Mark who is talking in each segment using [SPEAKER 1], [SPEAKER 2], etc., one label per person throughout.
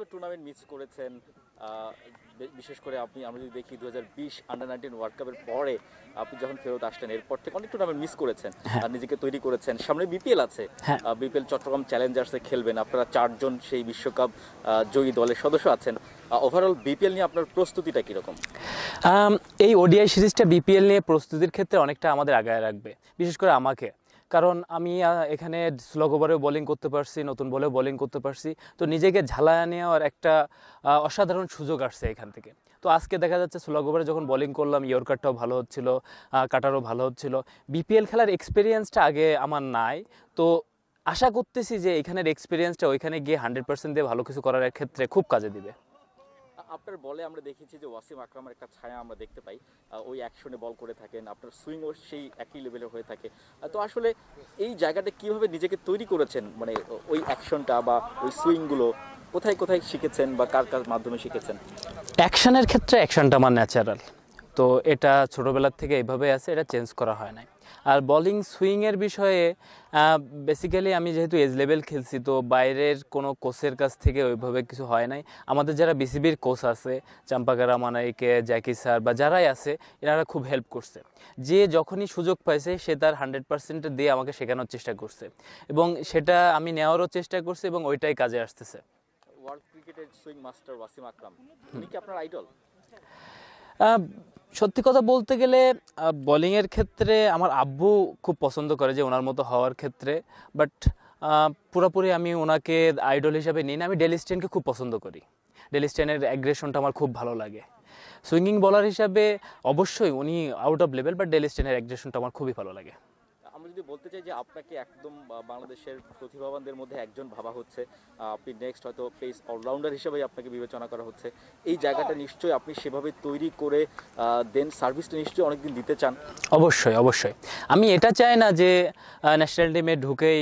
[SPEAKER 1] কতগুলো tournament miss করেছেন বিশেষ করে আপনি আমরা যদি দেখি দু আন্ডার নাইনটিন ওয়ার্ল্ড কাপের পরে আপনি যখন ফেরত আসলেন এরপর থেকে অনেক টুর্নামেন্ট মিস করেছেন হ্যাঁ। আর নিজেকে তৈরি করেছেন সামনে বিপিএল আছে বিপিএল হ্যাঁ। চট্টগ্রাম চ্যালেঞ্জার্সে খেলবেন আপনারা চারজন সেই বিশ্বকাপ জয়ী দলের সদস্য আছেন ওভারঅল বিপিএল নিয়ে আপনার প্রস্তুতিটা কীরকম
[SPEAKER 2] এই ওডিআই সিরিজটা বিপিএল নিয়ে প্রস্তুতির ক্ষেত্রে অনেকটা আমাদের আগায় রাখবে বিশেষ করে আমাকে কারণ আমি এখানে স্লো ওভারেও বোলিং করতে পারছি নতুন বলেও বোলিং করতে পারছি তো নিজেকে ঝালায় নেওয়ার একটা অসাধারণ সুযোগ আসছে এখান থেকে তো আজকে দেখা যাচ্ছে স্লো ওভারে যখন বোলিং করলাম ইয়র্কারটাও ভালো হচ্ছিল কাটারও ভালো হচ্ছিল বিপিএল খেলার এক্সপিরিয়েন্সটা আগে আমার নাই তো আশা করতেছি যে এখানের এক্সপিরিয়েন্সটা ওইখানে গিয়ে হান্ড্রেড পার্সেন্ট দিয়ে ভালো কিছু করার ক্ষেত্রে খুব কাজে দিবে
[SPEAKER 1] আপনার বলে আমরা দেখেছি যে ওয়াসিম আকরামের একটা ছায়া আমরা দেখতে পাই ওই অ্যাকশনে বল করে থাকেন আপনার সুইংও সেই একই লেভেলে হয়ে থাকে তো আসলে এই জায়গাটা কিভাবে নিজেকে তৈরি করেছেন মানে ওই অ্যাকশনটা বা ওই সুইংগুলো কোথায় কোথায় শিখেছেন বা কার কার মাধ্যমে শিখেছেন
[SPEAKER 2] অ্যাকশনের ক্ষেত্রে অ্যাকশনটা আমার ন্যাচারাল তো এটা ছোটোবেলার থেকে এইভাবে আছে এটা চেঞ্জ করা হয় নাই আর বলিং সুইংয়ের বিষয়ে বেসিক্যালি আমি যেহেতু এজ লেভেল খেলছি তো বাইরের কোনো কোচের কাছ থেকে ওইভাবে কিছু হয় নাই আমাদের যারা বিসিবির কোচ আছে চাম্পাকারা মানাইকে জ্যাকি স্যার বা যারাই আছে এনারা খুব হেল্প করছে যে যখনই সুযোগ পাইছে সে তার হান্ড্রেড পার্সেন্ট দিয়ে আমাকে শেখানোর চেষ্টা করছে এবং সেটা আমি নেওয়ারও চেষ্টা করছি এবং ওইটাই কাজে আসতেছে
[SPEAKER 1] ওয়ার্ল্ড ক্রিকেটের সুইং মাস্টার ওয়াসিম আকরাম উনি কি আপনার আইডল
[SPEAKER 2] সত্যি কথা বলতে গেলে বোলিংয়ের ক্ষেত্রে আমার আব্বু খুব পছন্দ করে যে ওনার মতো হওয়ার ক্ষেত্রে বাট পুরোপুরি আমি ওনাকে আইডল হিসাবে নিই না আমি ডেলি স্টেনকে খুব পছন্দ করি ডেলি স্টেনের অ্যাগ্রেশনটা আমার খুব ভালো লাগে সুইঙ্গিং বলার হিসাবে অবশ্যই উনি out of level but Dale স্টেনের অ্যাগ্রেশনটা আমার খুবই ভালো লাগে
[SPEAKER 1] বলতে চাই যে আপনাকে একদম বাংলাদেশের প্রতিভাবানদের মধ্যে একজন ভাবা হচ্ছে আপনি নেক্সট হয়তো পেস অলরাউন্ডার হিসেবে আপনাকে বিবেচনা করা হচ্ছে এই জায়গাটা নিশ্চয়ই আপনি সেভাবে তৈরি করে দেন সার্ভিসটা নিশ্চয়ই অনেকদিন দিতে চান
[SPEAKER 2] অবশ্যই অবশ্যই আমি এটা চাই না যে ন্যাশনাল টিমে ঢুকেই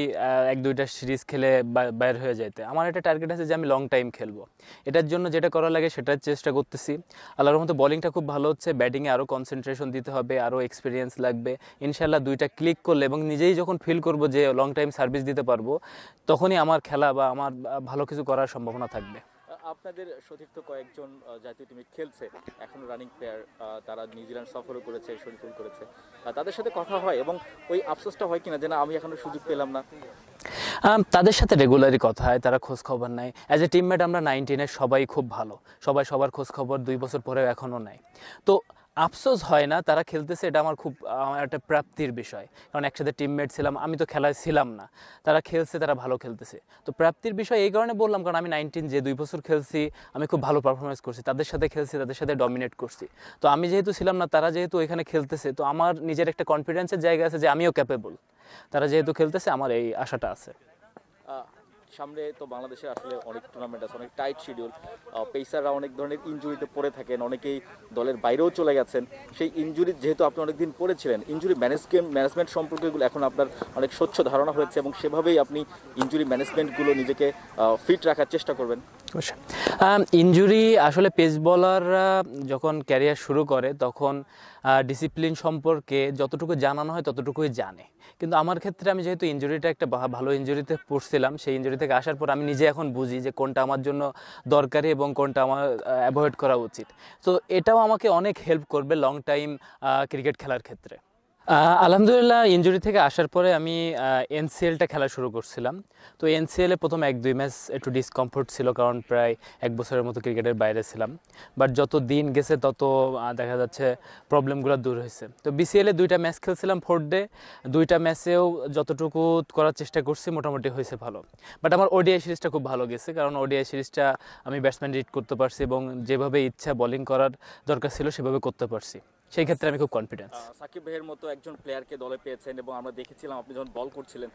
[SPEAKER 2] এক দুইটা সিরিজ খেলে বাইর হয়ে যাইতে আমার একটা টার্গেট আছে যে আমি লং টাইম খেলবো এটার জন্য যেটা করা লাগে সেটার চেষ্টা করতেছি আল্লাহর মতো বলিংটা খুব ভালো হচ্ছে ব্যাটিংয়ে আরও কনসেন্ট্রেশন দিতে হবে আরও এক্সপিরিয়েন্স লাগবে ইনশাল্লাহ দুইটা ক্লিক করলে এবং নিজেই যখন ফিল করব যে লং টাইম সার্ভিস দিতে পারবো তখনই আমার খেলা বা আমার ভালো কিছু করার সম্ভাবনা থাকবে
[SPEAKER 1] আপনাদের সতীর্থ কয়েকজন জাতীয় টিমে খেলছে এখন রানিং প্লেয়ার তারা নিউজিল্যান্ড সফরও করেছে শরীফুল করেছে তাদের সাথে কথা হয় এবং ওই আফসোসটা হয় কিনা যে না আমি এখনও সুযোগ পেলাম না
[SPEAKER 2] তাদের সাথে রেগুলারই কথা হয় তারা খোঁজ খবর নেয় অ্যাজ এ টিমমেট আমরা নাইনটিনের সবাই খুব ভালো সবাই সবার খোঁজ খবর দুই বছর পরেও এখনও নেয় তো আফসোস হয় না তারা খেলতেছে এটা আমার খুব আমার একটা প্রাপ্তির বিষয় কারণ একসাথে টিমমেট ছিলাম আমি তো খেলায় ছিলাম না তারা খেলছে তারা ভালো খেলতেছে তো প্রাপ্তির বিষয় এই কারণে বললাম কারণ আমি নাইনটিন যে দুই বছর খেলছি আমি খুব ভালো পারফরমেন্স করছি তাদের সাথে খেলছি তাদের সাথে ডমিনেট করছি তো আমি যেহেতু ছিলাম না তারা যেহেতু এখানে খেলতেছে তো আমার নিজের একটা কনফিডেন্সের জায়গা আছে যে আমিও ক্যাপেবল তারা যেহেতু খেলতেছে আমার এই আশাটা আছে
[SPEAKER 1] সামনে তো বাংলাদেশে আসলে অনেক টুর্নামেন্ট আছে অনেক টাইট শিডিউল পেসাররা অনেক ধরনের ইঞ্জুরিতে পড়ে থাকেন অনেকেই দলের বাইরেও চলে গেছেন সেই ইঞ্জুরি যেহেতু আপনি অনেকদিন পড়েছিলেন ইঞ্জুরি ম্যানেজমেন্ট ম্যানেজমেন্ট সম্পর্কেগুলো এখন আপনার অনেক স্বচ্ছ ধারণা হয়েছে এবং সেভাবেই আপনি ইঞ্জুরি ম্যানেজমেন্টগুলো নিজেকে ফিট রাখার চেষ্টা করবেন
[SPEAKER 2] ইঞ্জুরি আচ্ছা। আসলে পেস বলাররা যখন ক্যারিয়ার শুরু করে তখন ডিসিপ্লিন সম্পর্কে যতটুকু জানানো হয় ততটুকুই জানে কিন্তু আমার ক্ষেত্রে আমি যেহেতু ইঞ্জুরিটা একটা ভালো ইঞ্জুরিতে পড়ছিলাম সেই ইঞ্জুরি থেকে আসার পর আমি নিজে এখন বুঝি যে কোনটা আমার জন্য দরকারি এবং কোনটা আমার অ্যাভয়েড করা উচিত তো এটাও আমাকে অনেক হেল্প করবে লং টাইম ক্রিকেট খেলার ক্ষেত্রে আলহামদুলিল্লাহ ইঞ্জুরি থেকে আসার পরে আমি এনসিএলটা খেলা শুরু করছিলাম তো এনসিএলে প্রথম এক দুই ম্যাচ একটু ডিসকমফোর্ট ছিল কারণ প্রায় এক বছরের মতো ক্রিকেটের বাইরে ছিলাম বাট যত দিন গেছে তত দেখা যাচ্ছে প্রবলেমগুলো দূর হয়েছে তো বিসিএলে দুইটা ম্যাচ খেলছিলাম ফোর ডে দুইটা ম্যাচেও যতটুকু করার চেষ্টা করছি মোটামুটি হয়েছে ভালো বাট আমার ওডিআই সিরিজটা খুব ভালো গেছে কারণ ওডিআই সিরিজটা আমি ব্যাটসম্যান রিড করতে পারছি এবং যেভাবে ইচ্ছা বলিং করার দরকার ছিল সেভাবে করতে পারছি সেই ক্ষেত্রে আমি খুব কনফিডেন্স
[SPEAKER 1] সাকিব ভাইয়ের মতো একজন প্লেয়ারকে দলে পেয়েছেন এবং আমরা দেখেছিলাম আপনি যখন বল করছিলেন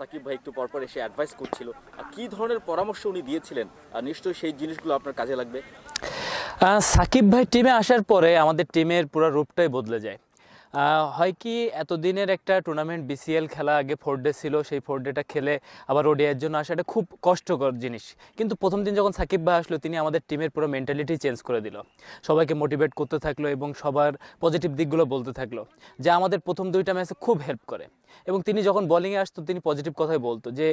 [SPEAKER 1] সাকিব ভাই একটু পরপর এসে অ্যাডভাইস করছিল কি ধরনের পরামর্শ উনি দিয়েছিলেন নিশ্চয়ই সেই জিনিসগুলো আপনার কাজে লাগবে
[SPEAKER 2] সাকিব ভাই টিমে আসার পরে আমাদের টিমের পুরো রূপটাই বদলে যায় হয় কি এতদিনের একটা টুর্নামেন্ট বিসিএল খেলা আগে ফোর ডে ছিল সেই ফোর ডেটা খেলে আবার ওডিয়ার জন্য এটা খুব কষ্টকর জিনিস কিন্তু প্রথম দিন যখন সাকিব ভাই আসলো তিনি আমাদের টিমের পুরো মেন্টালিটি চেঞ্জ করে দিল সবাইকে মোটিভেট করতে থাকলো এবং সবার পজিটিভ দিকগুলো বলতে থাকলো যা আমাদের প্রথম দুইটা ম্যাচে খুব হেল্প করে এবং তিনি যখন বলিংয়ে আসতো তিনি পজিটিভ কথাই বলতো যে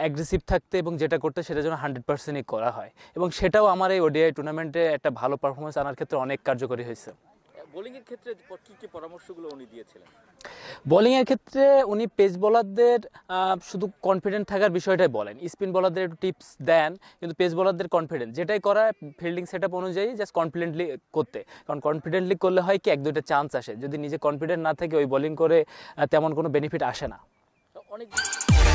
[SPEAKER 2] অ্যাগ্রেসিভ থাকতে এবং যেটা করতে সেটা যেন হান্ড্রেড পার্সেন্টই করা হয় এবং সেটাও আমার এই ওডিআই টুর্নামেন্টে একটা ভালো পারফরমেন্স আনার ক্ষেত্রে অনেক কার্যকরী হয়েছে
[SPEAKER 1] বোলিংয়ের ক্ষেত্রে কী কী পরামর্শগুলো উনি দিয়েছিলেন
[SPEAKER 2] বোলিংয়ের ক্ষেত্রে উনি পেস বোলারদের শুধু কনফিডেন্ট থাকার বিষয়টাই বলেন স্পিন বোলারদের একটু টিপস দেন কিন্তু পেস বোলারদের কনফিডেন্ট যেটাই করা ফিল্ডিং সেট অনুযায়ী জাস্ট কনফিডেন্টলি করতে কারণ কনফিডেন্টলি করলে হয় কি এক দুইটা চান্স আসে যদি নিজে কনফিডেন্ট না থাকে ওই বোলিং করে তেমন কোনো বেনিফিট আসে না অনেক